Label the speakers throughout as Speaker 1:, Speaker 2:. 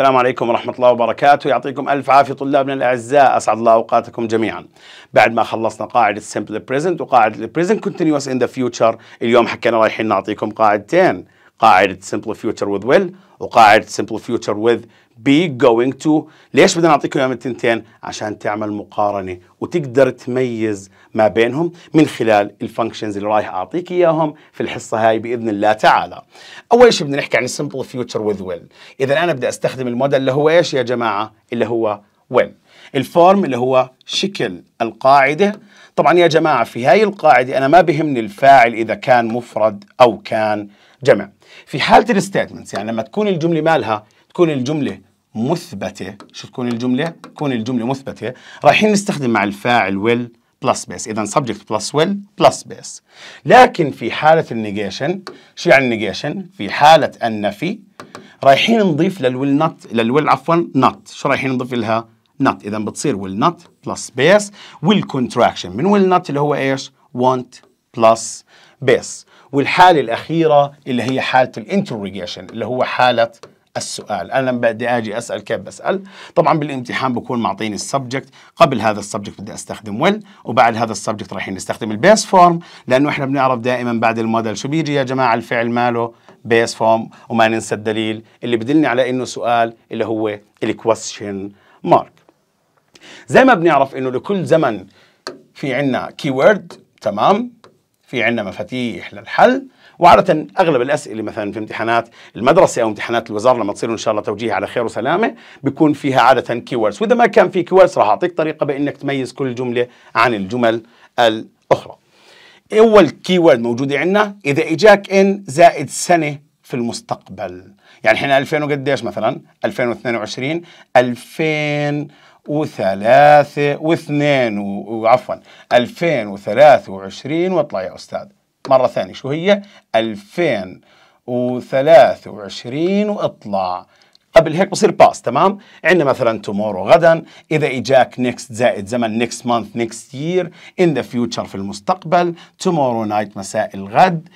Speaker 1: السلام عليكم ورحمة الله وبركاته يعطيكم ألف عافية طلابنا الأعزاء أسعد الله أوقاتكم جميعا بعد ما خلصنا قاعدة simple present وقاعدة present continuous in the future اليوم حكينا رايحين نعطيكم قاعدتين قاعدة simple future with will وقاعدة simple future with بي جوينج تو ليش بدنا نعطيكم اياهم التنتين عشان تعمل مقارنه وتقدر تميز ما بينهم من خلال الفانكشنز اللي رايح اعطيك اياهم في الحصه هاي باذن الله تعالى اول شيء بدنا نحكي عن السمبل فيوتشر وذ ويل اذا انا بدي استخدم الموديل اللي هو ايش يا جماعه اللي هو ويل الفورم اللي هو شكل القاعده طبعا يا جماعه في هاي القاعده انا ما بهمني الفاعل اذا كان مفرد او كان جمع في حاله الستيتمنتس يعني لما تكون الجمله مالها تكون الجمله مثبتة شو تكون الجملة؟ تكون الجملة مثبتة رايحين نستخدم مع الفاعل ويل بلس بيس إذا سبجكت بلس ويل بلس بيس لكن في حالة النيجيشن شو يعني النيجيشن؟ في حالة النفي رايحين نضيف للويل نوت للويل عفوا نوت شو رايحين نضيف لها؟ نوت إذا بتصير will not بلس بيس ويل كونتراكشن من will not اللي هو إيش؟ want بلس بيس والحالة الأخيرة اللي هي حالة الانتروجيشن اللي هو حالة السؤال انا لما بدي اجي اسال كيف بسال طبعا بالامتحان بكون معطيني السبجكت قبل هذا السبجكت بدي استخدم ويل وبعد هذا السبجكت رايحين نستخدم البيس فورم لانه احنا بنعرف دائما بعد الموديل شو بيجي يا جماعه الفعل ماله بيس فورم وما ننسى الدليل اللي بدلني على انه سؤال اللي هو الكويشن مارك زي ما بنعرف انه لكل زمن في عندنا كيورد تمام في عندنا مفاتيح للحل وعاده اغلب الاسئله مثلا في امتحانات المدرسه او امتحانات الوزاره لما تصير ان شاء الله توجيه على خير وسلامه بيكون فيها عاده كيوردز واذا ما كان في كيوردز راح اعطيك طريقه بانك تميز كل جمله عن الجمل الاخرى اول كيورد موجوده عندنا اذا اجاك ان زائد سنه في المستقبل يعني احنا 2000 وقديش مثلا 2022 2000 وثلاثة و عفوا 2023 واطلع يا أستاذ مرة ثانية شو هي 2023 وإطلع قبل هيك بصير باست تمام عندنا مثلا تومورو غدا اذا اجاك نيكست زائد زمن نيكست مانث نيكست يير ان ذا فيوتشر في المستقبل تومورو نايت مساء الغد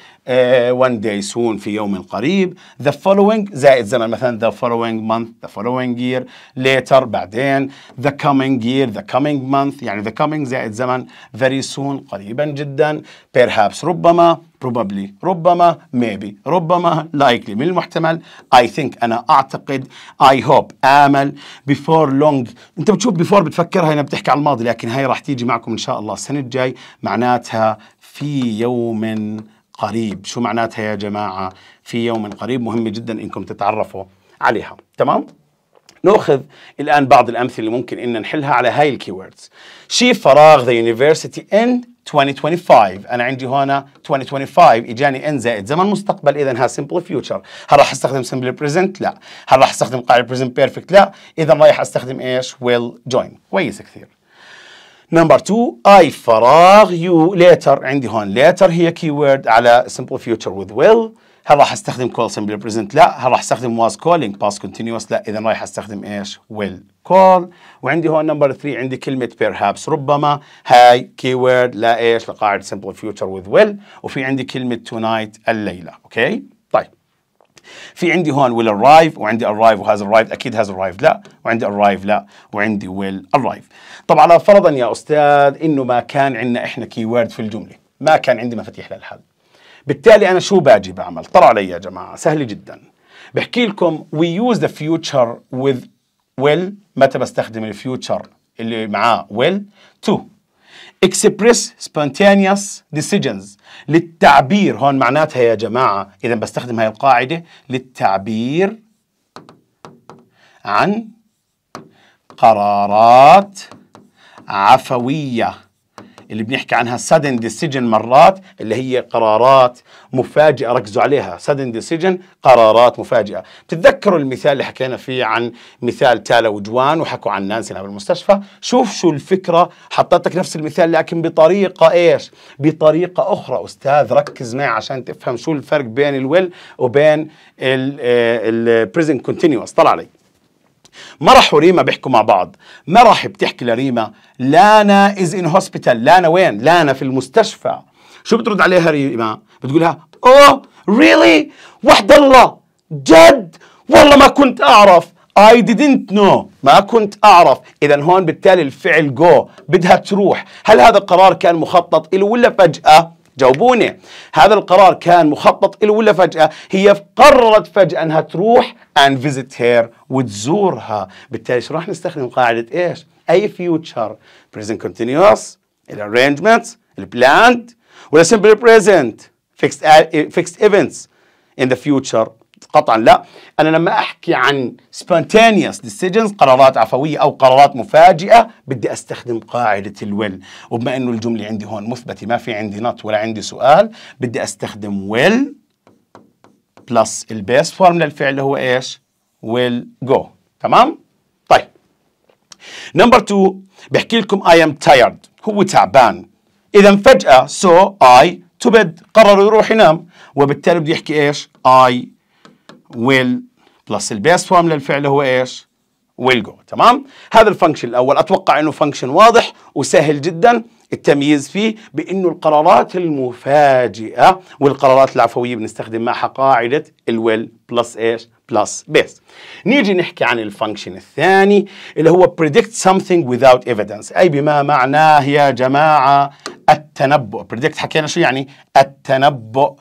Speaker 1: وان داي سون في يوم قريب ذا فولوينج زائد زمن مثلا ذا فولوينج مانث ذا فولوينج يير ليتر بعدين ذا كومينج يير ذا كومينج مانث يعني ذا كومينج زائد زمن فيري سون قريبا جدا بيرهابس ربما probably ربما maybe ربما likely من المحتمل I think أنا أعتقد I hope آمل before long أنت بتشوف before بتفكرها هنا بتحكي على الماضي لكن هاي راح تيجي معكم إن شاء الله السنة الجاي معناتها في يوم قريب شو معناتها يا جماعة في يوم قريب مهم جدا إنكم تتعرفوا عليها تمام؟ ناخذ الان بعض الامثله اللي ممكن ان نحلها على هاي الكيوردز شي فراغ ذا يونيفرسيتي ان 2025 انا عندي هنا 2025 اجاني ان زائد زمن مستقبل اذا ها سمبل فيوتشر هل راح استخدم سمبل بريزنت لا هل راح استخدم قاعده بريزنت بيرفكت لا اذا رايح استخدم ايش ويل جوين كويس كثير نمبر 2 اي فراغ يو ليتر عندي هون ليتر هي كي على سمبل فيوتشر وذ ويل هل راح استخدم كول سمبل بريزنت لا هل راح استخدم واز كولينج باست كونتينوس لا اذا رايح استخدم ايش ويل كول وعندي هون نمبر 3 عندي كلمه بيرهابس ربما هاي كي وورد لا ايش لقاعده سمبل فيوتشر وذ ويل وفي عندي كلمه تونايت الليله اوكي طيب في عندي هون ويل ارايف وعندي ارايف وهاز ارايف اكيد هاز ارايف لا وعندي ارايف لا وعندي ويل ارايف طبعا فرضا يا استاذ انه ما كان عندنا احنا كي وورد في الجمله ما كان عندي مفاتيح للحل بالتالي أنا شو باجي بعمل طلعوا علي يا جماعة سهل جدا بحكي لكم وي يوز ذا فيوتشر وذ ويل متى بستخدم الفيوتشر اللي معاه ويل تو express spontaneous decisions للتعبير هون معناتها يا جماعة إذا بستخدم هاي القاعدة للتعبير عن قرارات عفوية اللي بنحكي عنها sudden decision مرات اللي هي قرارات مفاجئة ركزوا عليها sudden decision قرارات مفاجئة بتتذكروا المثال اللي حكينا فيه عن مثال تالا وجوان وحكوا عن نانسي بالمستشفى شوف شو الفكرة حطيتك نفس المثال لكن بطريقة إيش بطريقة أخرى أستاذ ركز معي عشان تفهم شو الفرق بين الويل وبين آه، present continuous طلع علي مرح وريما بيحكوا مع بعض مرح بتحكي لريما لانا از ان هوسبيتال لانا وين لانا في المستشفى شو بترد عليها ريما بتقولها اوه ريلي وحد الله جد والله ما كنت اعرف I didn't know ما كنت أعرف إذا هون بالتالي الفعل go بدها تروح هل هذا القرار كان مخطط له ولا فجأة جاوبوني هذا القرار كان مخطط له ولا فجأة هي قررت فجأة أنها تروح and visit her وتزورها بالتالي شو راح نستخدم قاعدة إيش أي future present continuous arrangements planned ولا simple present fixed, fixed events in the future قطعا لا انا لما احكي عن spontaneous decisions قرارات عفويه او قرارات مفاجئه بدي استخدم قاعده الويل وبما انه الجمله عندي هون مثبته ما في عندي نوت ولا عندي سؤال بدي استخدم ويل بلس البيس فورم للفعل اللي هو ايش ويل جو تمام طيب نمبر 2 بحكي لكم اي ام تايرد هو تعبان اذا فجاه سو اي تو بد قرر يروح ينام وبالتالي بده يحكي ايش اي will بلس البيست فورم للفعل هو ايش؟ ويل جو تمام؟ هذا الفانكشن الاول اتوقع انه فانكشن واضح وسهل جدا التمييز فيه بانه القرارات المفاجئه والقرارات العفويه بنستخدم معها قاعده الويل بلس ايش؟ بلس بيس نيجي نحكي عن الفانكشن الثاني اللي هو predict something without evidence أي بما معناه يا جماعة التنبؤ predict حكينا شو يعني التنبؤ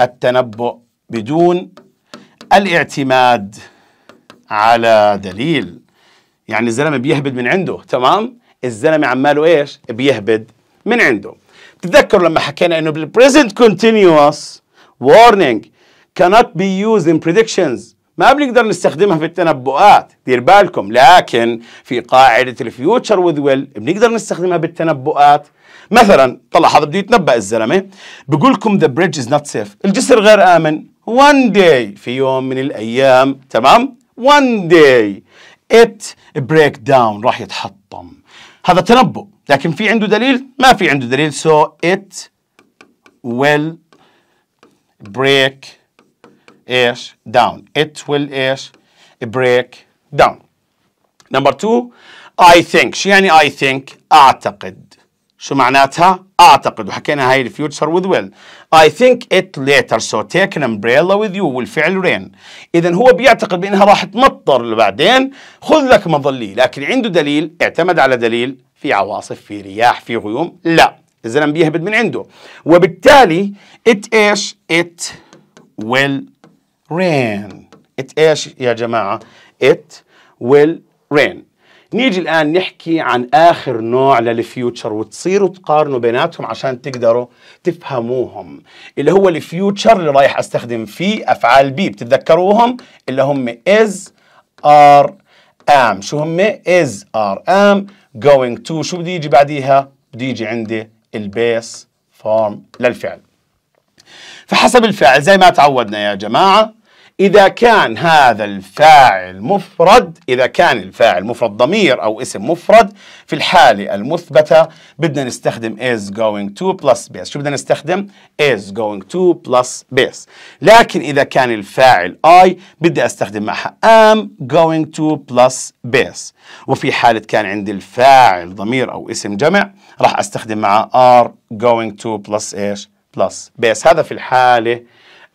Speaker 1: التنبؤ بدون الاعتماد على دليل يعني الزلمه بيهبد من عنده تمام الزلمه عماله ايش بيهبد من عنده بتتذكروا لما حكينا انه بالبريزنت كونتينيوس وارنينج كانت بي يوز ان بريدكشنز ما بنقدر نستخدمها في التنبؤات دير بالكم لكن في قاعدة الفيوتشر وذ ويل بنقدر نستخدمها بالتنبؤات مثلا طلع هذا بده يتنبأ الزلمة بقول لكم ذا بريدج از نوت سيف الجسر غير آمن one day في يوم من الأيام تمام one day it break down راح يتحطم هذا تنبؤ لكن في عنده دليل ما في عنده دليل so it will break ايش down it will ايش break down number two I think شو يعني I think أعتقد شو معناتها؟ اعتقد وحكينا هاي الفيوتشر وذ ويل اي ثينك ات ليتر سو تيك an امبريلا with يو والفعل رين اذا هو بيعتقد بانها راح تمطر بعدين خذ لك مظلي لكن عنده دليل اعتمد على دليل في عواصف في رياح في غيوم لا الزلمه بيهبد من عنده وبالتالي ات ايش؟ ات ويل رين ات ايش يا جماعه؟ ات ويل رين نيجي الآن نحكي عن آخر نوع للفيوتشر وتصيروا تقارنوا بيناتهم عشان تقدروا تفهموهم اللي هو الفيوتشر اللي رايح أستخدم فيه أفعال بي بتتذكروهم اللي هم is are am شو هم is are am going to شو بده يجي بعديها بده يجي عندي البيس فورم للفعل فحسب الفعل زي ما تعودنا يا جماعة إذا كان هذا الفاعل مفرد إذا كان الفاعل مفرد ضمير أو اسم مفرد في الحالة المثبتة بدنا نستخدم is going to plus base شو بدنا نستخدم is going to plus base لكن إذا كان الفاعل I بدي أستخدم معها am going to plus base وفي حالة كان عندي الفاعل ضمير أو اسم جمع راح أستخدم معها are going to plus إيش plus base هذا في الحالة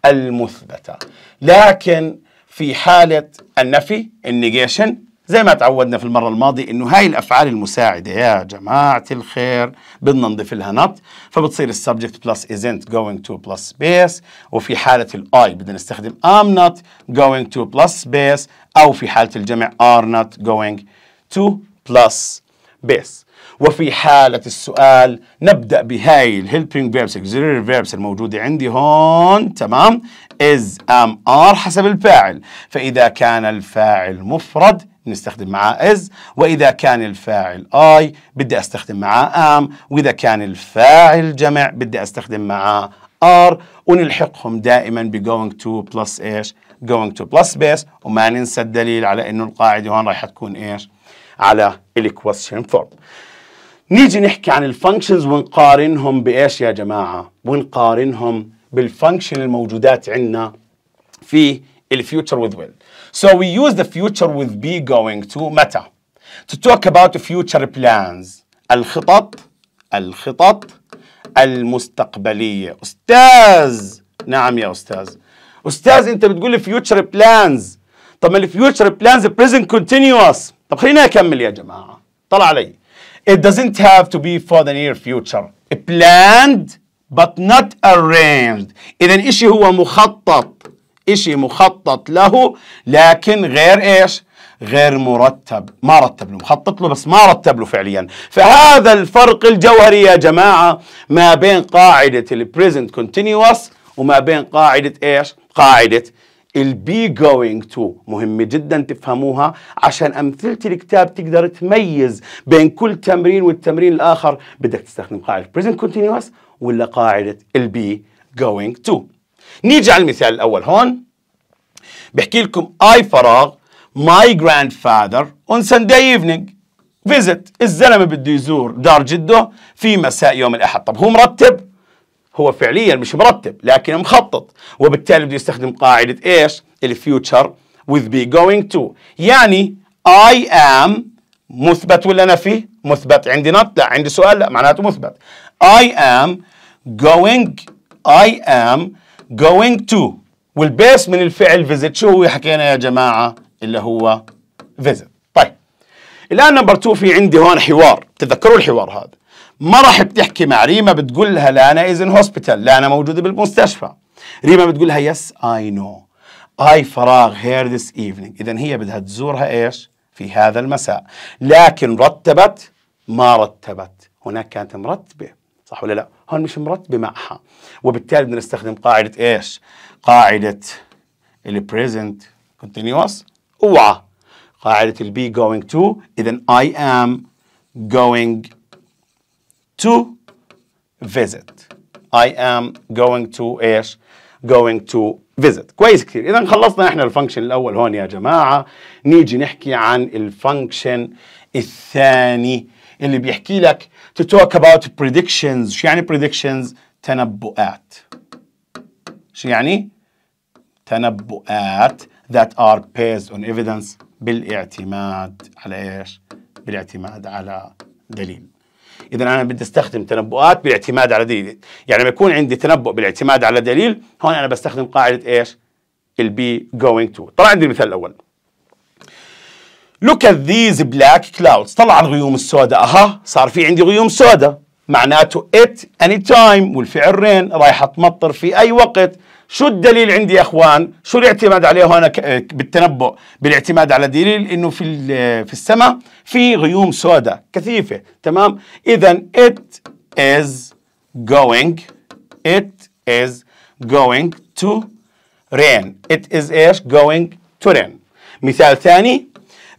Speaker 1: المثبتة لكن في حالة النفي النيجيشن زي ما تعودنا في المرة الماضية انه هاي الافعال المساعدة يا جماعة الخير بدنا نضيف لها نط فبتصير السبجكت بلس isn't going to بلس بيس وفي حالة الاي بدنا نستخدم ام نوت going to بلس بيس او في حالة الجمع are not going to بيس بيس وفي حالة السؤال نبدأ بهاي الهيلبينج فيربس auxiliary فيربس الموجودة عندي هون تمام از ام ار حسب الفاعل فإذا كان الفاعل مفرد نستخدم معاه از وإذا كان الفاعل اي بدي أستخدم معاه ام وإذا كان الفاعل جمع بدي أستخدم معاه ار ونلحقهم دائما ب going to plus ايش going to plus base وما ننسى الدليل على انه القاعده هون راح تكون ايش على الايكويشن فورم نيجي نحكي عن الفانكشنز ونقارنهم بايش يا جماعه ونقارنهم بالفانكشن الموجودات عندنا في الفيوتشر with will so we use the future with be going to متى to talk about future plans الخطط الخطط المستقبليه استاذ نعم يا استاذ استاذ انت بتقول لي future plans طب ما الفيوتشر بلانز present continuous طب خليني أكمل يا جماعة طلع علي It doesn't have to be for the near future planned but not arranged إذا إشي هو مخطط إشي مخطط له لكن غير إيش غير مرتب ما رتب له مخطط له بس ما رتب له فعليا فهذا الفرق الجوهري يا جماعة ما بين قاعدة البريزنت كونتينيوس وما بين قاعدة إيش قاعدة البي جوينج تو مهم جدا تفهموها عشان امثله الكتاب تقدر تميز بين كل تمرين والتمرين الاخر بدك تستخدم قاعده present continuous ولا قاعده البي جوينج تو نيجي على المثال الاول هون بحكي لكم اي فراغ my grandfather on Sunday evening visit الزلمه بده يزور دار جده في مساء يوم الاحد طب هو مرتب هو فعليا مش مرتب لكن مخطط وبالتالي بده يستخدم قاعدة إيش الفيوتشر with be going to يعني I am مثبت ولا نفي مثبت عندي نط لا عندي سؤال لا معناته مثبت I am going I am going to والبيس من الفعل visit شو هو حكينا يا جماعة اللي هو visit طيب الآن نمبر 2 في عندي هون حوار تذكروا الحوار هذا ما راح بتحكي مع ريما بتقول لها لانا از ان هوسبيتال لانا موجوده بالمستشفى ريما بتقول لها يس اي نو اي فراغ هير ذس ايفنينج اذا هي بدها تزورها ايش في هذا المساء لكن رتبت ما رتبت هناك كانت مرتبه صح ولا لا هون مش مرتبه معها وبالتالي بدنا نستخدم قاعده ايش قاعده البريزنت كونتينيوس اوعى قاعده البي جوينج تو اذا اي ام جوينج to visit I am going to ايش going to visit كويس كثير اذا خلصنا احنا الفانكشن الاول هون يا جماعه نيجي نحكي عن الفانكشن الثاني اللي بيحكي لك to talk about predictions شو يعني predictions تنبؤات شو يعني تنبؤات that are based on evidence بالاعتماد على ايش بالاعتماد على دليل اذا انا بدي استخدم تنبؤات بالاعتماد على دليل يعني لما يكون عندي تنبؤ بالاعتماد على دليل هون انا بستخدم قاعده ايش البي جوينج تو طلع عندي المثال الاول look at these black clouds طلع الغيوم السوداء اها صار في عندي غيوم سوداء معناته ات اني تايم والفعل رين رايحه تمطر في اي وقت شو الدليل عندي يا اخوان شو الاعتماد عليه هون بالتنبؤ بالاعتماد على دليل انه في في السماء في غيوم سوداء كثيفه تمام اذا it is going it is going to rain it is ايش going to rain مثال ثاني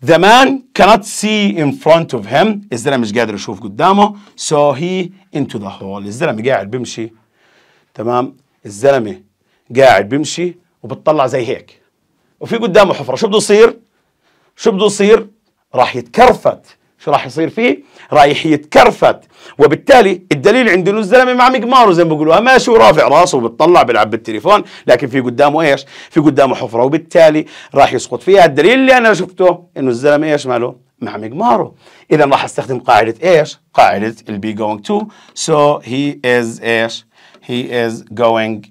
Speaker 1: the man cannot see in front of him الزلمه مش قادر يشوف قدامه so he into the hole الزلمه قاعد بيمشي تمام الزلمه قاعد بيمشي وبتطلع زي هيك وفي قدامه حفره شو بده يصير شو بده يصير راح يتكرفت شو راح يصير فيه رايح يتكرفت وبالتالي الدليل عند انه الزلمه مع مقماره زي ما بيقولوها ماشي ورافع راسه وبتطلع بيلعب بالتليفون لكن في قدامه ايش في قدامه حفره وبالتالي راح يسقط فيها الدليل اللي انا شفته انه الزلمه ايش ماله مع مقماره اذا راح استخدم قاعده ايش قاعده البي جوينج تو سو هي از ايش هي از جوينج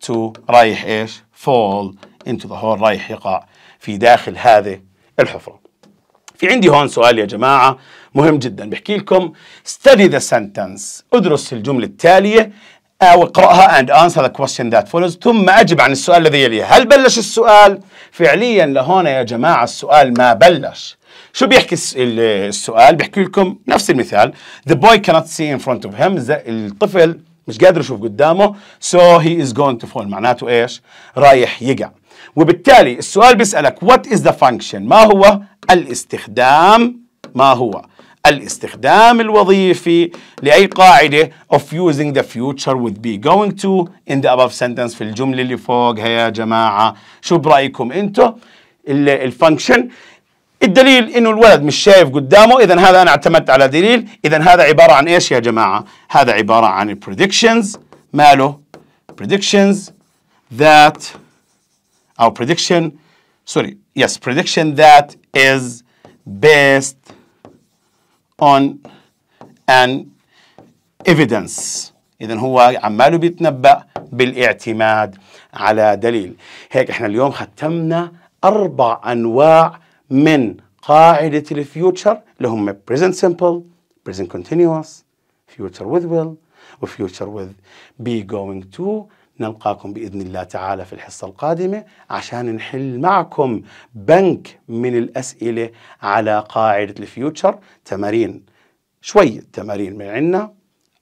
Speaker 1: تو رايح ايش؟ فول انتو ذا هول رايح يقع في داخل هذه الحفره. في عندي هون سؤال يا جماعه مهم جدا بحكي لكم study the sentence ادرس الجمله التاليه أو اقرأها اند انسر ذا كويستشن ذات follows ثم أجب عن السؤال الذي يليه هل بلش السؤال؟ فعليا لهون يا جماعة السؤال ما بلش شو بيحكي السؤال؟ بيحكي لكم نفس المثال The boy cannot see in front of him الطفل مش قادر يشوف قدامه سو هي از going تو فول معناته ايش رايح يقع وبالتالي السؤال بيسالك وات از ذا فانكشن ما هو الاستخدام ما هو الاستخدام الوظيفي لاي قاعده of using the future would be going to in the above sentence في الجمله اللي فوقها يا جماعه شو برايكم انتم الفانكشن الدليل انه الولد مش شايف قدامه اذا هذا انا اعتمدت على دليل اذا هذا عباره عن ايش يا جماعه هذا عباره عن predictions ماله predictions that او prediction sorry yes prediction that is based on an evidence إذا هو عماله بيتنبأ بالاعتماد على دليل هيك إحنا اليوم ختمنا أربع أنواع من قاعدة الفيوتشر اللي هم present simple present continuous future with will future with be going to نلقاكم بإذن الله تعالى في الحصة القادمة عشان نحل معكم بنك من الأسئلة على قاعدة الفيوتشر تمارين شوية تمارين من عنا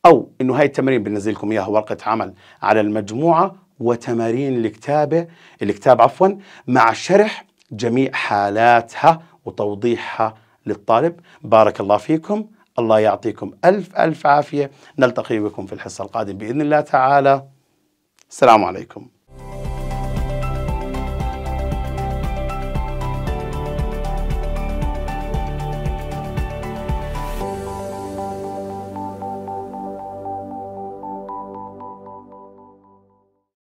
Speaker 1: أو إنه هاي التمارين بنزل لكم إياها ورقة عمل على المجموعة وتمارين الكتابة الكتاب عفوا مع شرح جميع حالاتها وتوضيحها للطالب بارك الله فيكم الله يعطيكم ألف ألف عافية نلتقي بكم في الحصة القادمة بإذن الله تعالى السلام عليكم